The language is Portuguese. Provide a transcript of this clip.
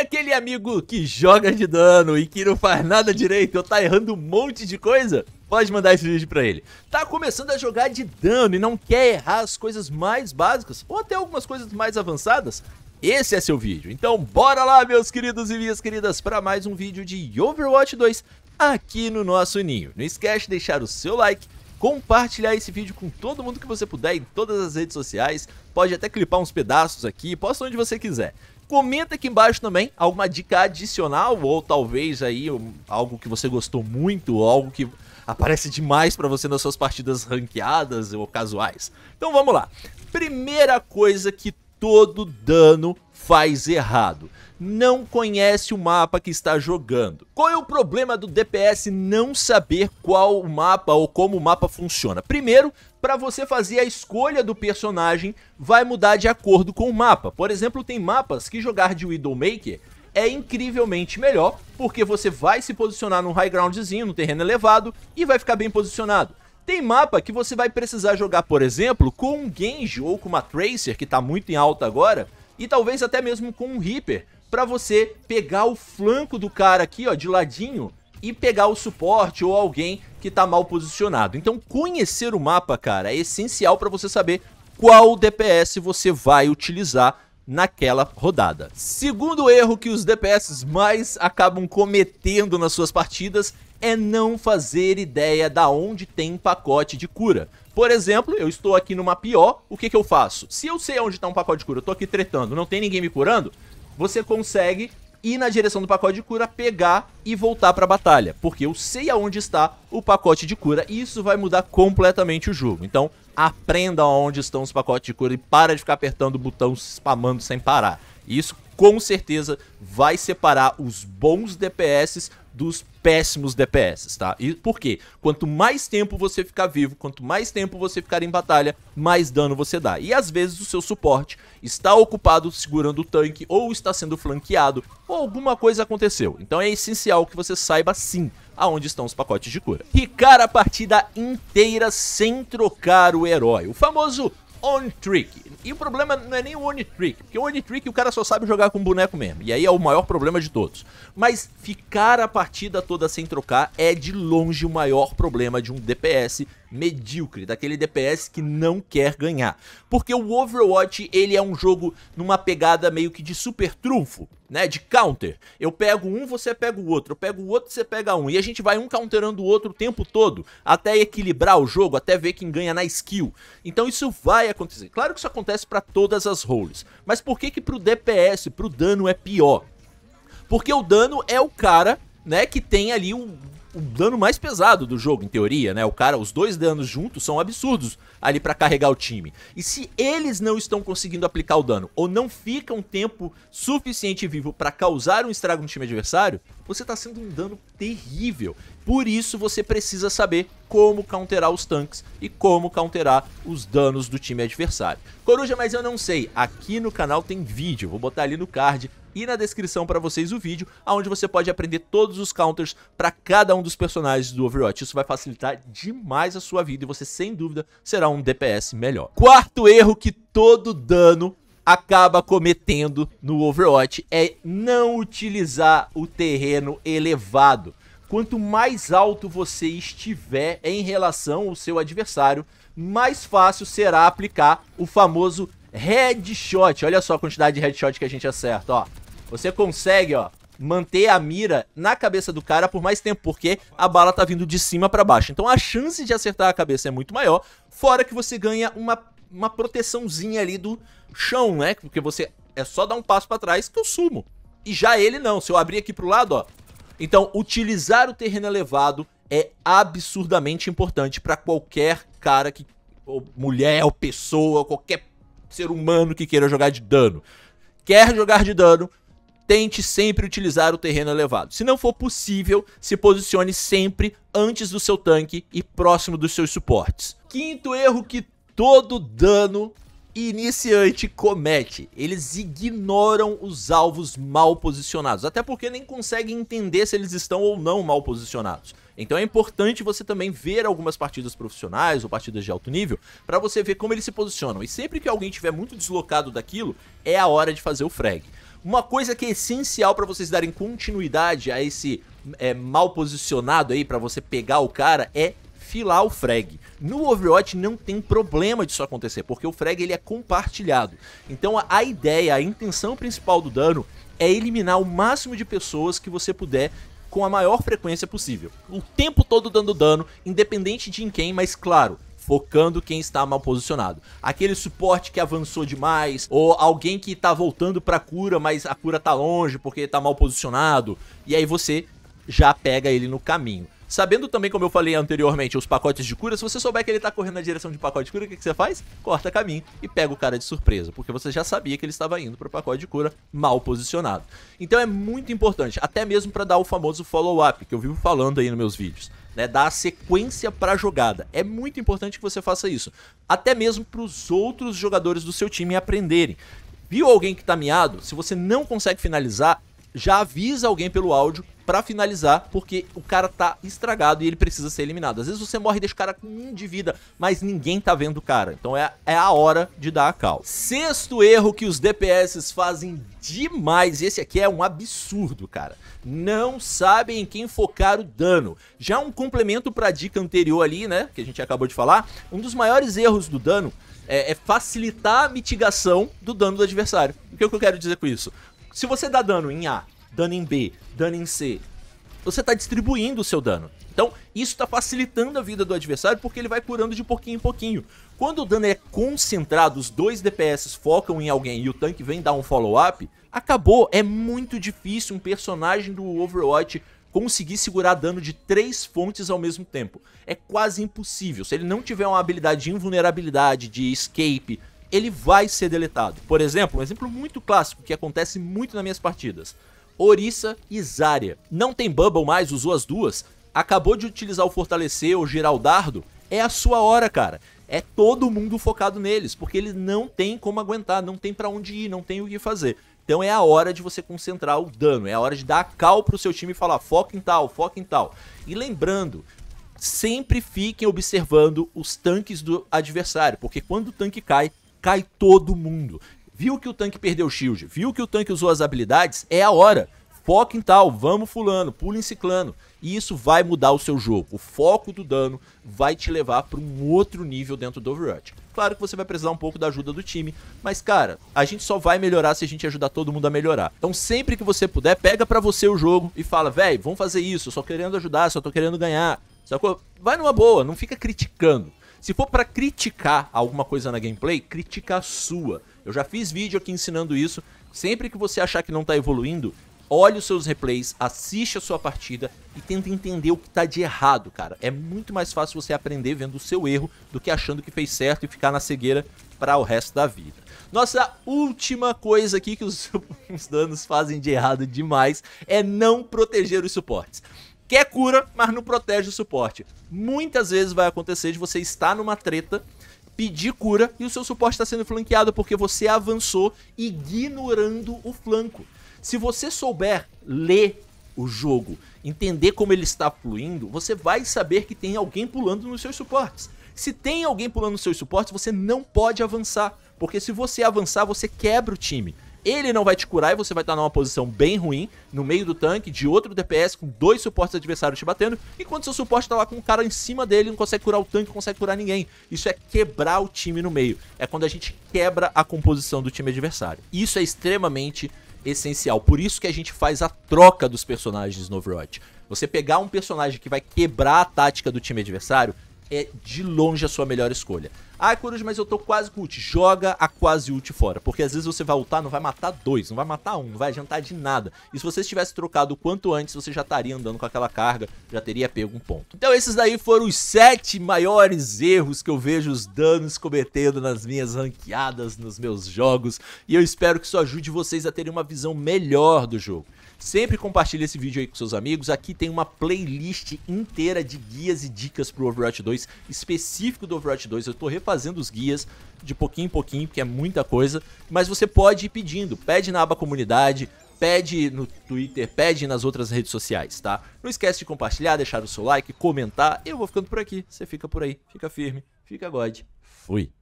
aquele amigo que joga de dano e que não faz nada direito ou tá errando um monte de coisa? Pode mandar esse vídeo pra ele. Tá começando a jogar de dano e não quer errar as coisas mais básicas ou até algumas coisas mais avançadas? Esse é seu vídeo. Então bora lá, meus queridos e minhas queridas, para mais um vídeo de Overwatch 2 aqui no nosso ninho. Não esquece de deixar o seu like, compartilhar esse vídeo com todo mundo que você puder em todas as redes sociais. Pode até clipar uns pedaços aqui, posta onde você quiser. Comenta aqui embaixo também alguma dica adicional ou talvez aí um, algo que você gostou muito, ou algo que aparece demais para você nas suas partidas ranqueadas ou casuais. Então vamos lá. Primeira coisa que todo dano faz errado. Não conhece o mapa que está jogando. Qual é o problema do DPS não saber qual o mapa ou como o mapa funciona? Primeiro, para você fazer a escolha do personagem vai mudar de acordo com o mapa. Por exemplo, tem mapas que jogar de Widowmaker é incrivelmente melhor, porque você vai se posicionar num high groundzinho, num terreno elevado, e vai ficar bem posicionado. Tem mapa que você vai precisar jogar, por exemplo, com um Genji ou com uma Tracer, que está muito em alta agora, e talvez até mesmo com um Reaper, para você pegar o flanco do cara aqui, ó, de ladinho, e pegar o suporte ou alguém que tá mal posicionado. Então conhecer o mapa, cara, é essencial para você saber qual DPS você vai utilizar naquela rodada. Segundo erro que os DPS mais acabam cometendo nas suas partidas é não fazer ideia da onde tem pacote de cura. Por exemplo, eu estou aqui numa pior, o que, que eu faço? Se eu sei onde está um pacote de cura, eu estou aqui tretando, não tem ninguém me curando, você consegue ir na direção do pacote de cura, pegar e voltar para a batalha. Porque eu sei aonde está o pacote de cura e isso vai mudar completamente o jogo. Então aprenda aonde estão os pacotes de cura e para de ficar apertando o botão, spamando sem parar. Isso com certeza vai separar os bons DPS dos péssimos DPS, tá? E por quê? Quanto mais tempo você ficar vivo, quanto mais tempo você ficar em batalha, mais dano você dá. E às vezes o seu suporte está ocupado segurando o tanque ou está sendo flanqueado ou alguma coisa aconteceu. Então é essencial que você saiba sim aonde estão os pacotes de cura. Ricar a partida inteira sem trocar o herói. O famoso One Trick. E o problema não é nem o One Trick, porque o One Trick o cara só sabe jogar com boneco mesmo, e aí é o maior problema de todos. Mas ficar a partida toda sem trocar é de longe o maior problema de um DPS medíocre, daquele DPS que não quer ganhar. Porque o Overwatch, ele é um jogo numa pegada meio que de super trunfo, né, de counter. Eu pego um, você pega o outro, eu pego o outro, você pega um, e a gente vai um counterando o outro o tempo todo, até equilibrar o jogo, até ver quem ganha na skill. Então isso vai acontecer. Claro que isso acontece para todas as roles, mas por que que pro DPS, pro dano é pior? Porque o dano é o cara né, que tem ali um o dano mais pesado do jogo, em teoria, né? O cara, os dois danos juntos são absurdos ali para carregar o time. E se eles não estão conseguindo aplicar o dano ou não ficam um tempo suficiente vivo para causar um estrago no time adversário, você tá sendo um dano terrível. Por isso você precisa saber como counterar os tanques e como counterar os danos do time adversário. Coruja, mas eu não sei, aqui no canal tem vídeo, vou botar ali no card e na descrição para vocês o vídeo, onde você pode aprender todos os counters para cada um dos personagens do Overwatch. Isso vai facilitar demais a sua vida e você, sem dúvida, será um DPS melhor. Quarto erro que todo dano acaba cometendo no Overwatch é não utilizar o terreno elevado. Quanto mais alto você estiver em relação ao seu adversário, mais fácil será aplicar o famoso Headshot. Olha só a quantidade de headshot que a gente acerta, ó. Você consegue, ó, manter a mira na cabeça do cara por mais tempo, porque a bala tá vindo de cima para baixo. Então a chance de acertar a cabeça é muito maior, fora que você ganha uma, uma proteçãozinha ali do chão, né? Porque você é só dar um passo para trás que eu sumo. E já ele não, se eu abrir aqui pro lado, ó. Então, utilizar o terreno elevado é absurdamente importante para qualquer cara que ou mulher ou pessoa, qualquer ser humano que queira jogar de dano. Quer jogar de dano, tente sempre utilizar o terreno elevado. Se não for possível, se posicione sempre antes do seu tanque e próximo dos seus suportes. Quinto erro que todo dano iniciante comete. Eles ignoram os alvos mal posicionados, até porque nem conseguem entender se eles estão ou não mal posicionados. Então é importante você também ver algumas partidas profissionais ou partidas de alto nível para você ver como eles se posicionam. E sempre que alguém tiver muito deslocado daquilo, é a hora de fazer o frag. Uma coisa que é essencial para vocês darem continuidade a esse é, mal posicionado aí para você pegar o cara é filar o frag. No Overwatch não tem problema disso acontecer, porque o frag ele é compartilhado. Então a, a ideia, a intenção principal do dano é eliminar o máximo de pessoas que você puder com a maior frequência possível. O tempo todo dando dano, independente de em quem, mas claro, focando quem está mal posicionado. Aquele suporte que avançou demais, ou alguém que está voltando para cura, mas a cura está longe porque está mal posicionado, e aí você já pega ele no caminho. Sabendo também, como eu falei anteriormente, os pacotes de cura, se você souber que ele tá correndo na direção de pacote de cura, o que, que você faz? Corta caminho e pega o cara de surpresa, porque você já sabia que ele estava indo pro pacote de cura mal posicionado. Então é muito importante, até mesmo para dar o famoso follow-up, que eu vivo falando aí nos meus vídeos né, dar a sequência para a jogada. É muito importante que você faça isso, até mesmo para os outros jogadores do seu time aprenderem. Viu alguém que está miado? Se você não consegue finalizar, já avisa alguém pelo áudio pra finalizar, porque o cara tá estragado e ele precisa ser eliminado. Às vezes você morre e deixa o cara com um de vida, mas ninguém tá vendo o cara. Então é, é a hora de dar a cal. Sexto erro que os DPS fazem demais, esse aqui é um absurdo, cara. Não sabem em quem focar o dano. Já um complemento pra dica anterior ali, né, que a gente acabou de falar, um dos maiores erros do dano é, é facilitar a mitigação do dano do adversário. O que, é que eu quero dizer com isso? Se você dá dano em A dano em B, dano em C. Você está distribuindo o seu dano. Então, isso está facilitando a vida do adversário porque ele vai curando de pouquinho em pouquinho. Quando o dano é concentrado, os dois DPS focam em alguém e o tanque vem dar um follow-up, acabou. É muito difícil um personagem do Overwatch conseguir segurar dano de três fontes ao mesmo tempo. É quase impossível. Se ele não tiver uma habilidade de invulnerabilidade, de escape, ele vai ser deletado. Por exemplo, um exemplo muito clássico que acontece muito nas minhas partidas. Orisa e Zarya. Não tem Bubble mais, usou as duas. Acabou de utilizar o Fortalecer ou Giraldardo. É a sua hora, cara. É todo mundo focado neles, porque eles não tem como aguentar, não tem para onde ir, não tem o que fazer. Então é a hora de você concentrar o dano, é a hora de dar a cal pro seu time e falar foca em tal, foca em tal. E lembrando, sempre fiquem observando os tanques do adversário, porque quando o tanque cai, cai todo mundo. Viu que o tanque perdeu shield, viu que o tanque usou as habilidades, é a hora. Foca em tal, vamos fulano, pula em ciclano. E isso vai mudar o seu jogo. O foco do dano vai te levar para um outro nível dentro do Overwatch. Claro que você vai precisar um pouco da ajuda do time, mas cara, a gente só vai melhorar se a gente ajudar todo mundo a melhorar. Então sempre que você puder, pega para você o jogo e fala, velho, vamos fazer isso, só querendo ajudar, só tô querendo ganhar. Sacou? Vai numa boa, não fica criticando. Se for para criticar alguma coisa na gameplay, critica a sua. Eu já fiz vídeo aqui ensinando isso. Sempre que você achar que não tá evoluindo, olhe os seus replays, assiste a sua partida e tenta entender o que tá de errado, cara. É muito mais fácil você aprender vendo o seu erro do que achando que fez certo e ficar na cegueira para o resto da vida. Nossa última coisa aqui que os, os danos fazem de errado demais é não proteger os suportes quer cura, mas não protege o suporte. Muitas vezes vai acontecer de você estar numa treta, pedir cura e o seu suporte está sendo flanqueado porque você avançou ignorando o flanco. Se você souber ler o jogo, entender como ele está fluindo, você vai saber que tem alguém pulando nos seus suportes. Se tem alguém pulando nos seus suportes, você não pode avançar, porque se você avançar, você quebra o time ele não vai te curar e você vai estar numa posição bem ruim, no meio do tanque, de outro DPS, com dois suportes adversários te batendo, enquanto seu suporte tá lá com um cara em cima dele, não consegue curar o tanque, não consegue curar ninguém. Isso é quebrar o time no meio. É quando a gente quebra a composição do time adversário. Isso é extremamente essencial. Por isso que a gente faz a troca dos personagens no Overwatch. Você pegar um personagem que vai quebrar a tática do time adversário é de longe a sua melhor escolha. Ah, Coruja, mas eu tô quase com ult. Joga a quase ult fora. Porque às vezes você vai ultar, não vai matar dois, não vai matar um, não vai adiantar de nada. E se você tivesse trocado o quanto antes, você já estaria andando com aquela carga, já teria pego um ponto. Então esses daí foram os sete maiores erros que eu vejo os danos cometendo nas minhas ranqueadas, nos meus jogos. E eu espero que isso ajude vocês a terem uma visão melhor do jogo. Sempre compartilha esse vídeo aí com seus amigos. Aqui tem uma playlist inteira de guias e dicas pro Overwatch 2, específico do Overwatch 2. Eu tô refazendo os guias de pouquinho em pouquinho, porque é muita coisa. Mas você pode ir pedindo. Pede na aba comunidade, pede no Twitter, pede nas outras redes sociais, tá? Não esquece de compartilhar, deixar o seu like, comentar. Eu vou ficando por aqui. Você fica por aí. Fica firme. Fica God. Fui.